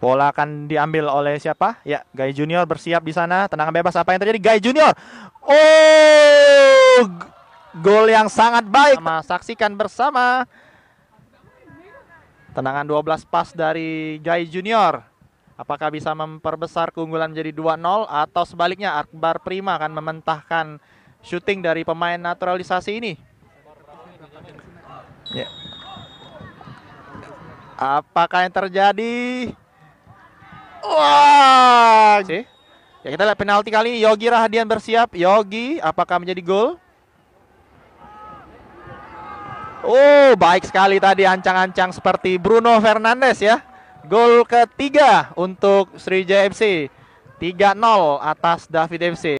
Bola akan diambil oleh siapa? Ya, Guy Junior bersiap di sana. Tenangan bebas apa yang terjadi? Guy Junior. Oh! Gol yang sangat baik. Sama saksikan bersama. tenangan 12 pas dari Guy Junior. Apakah bisa memperbesar keunggulan menjadi 2-0 atau sebaliknya Akbar Prima akan mementahkan syuting dari pemain naturalisasi ini? Ya. Apakah yang terjadi? Wah. Si, Ya kita lihat penalti kali ini Yogi Rahadian bersiap. Yogi apakah menjadi gol? Oh, baik sekali tadi ancang-ancang seperti Bruno Fernandes ya. Gol ketiga untuk Sri FC. 3-0 atas David FC.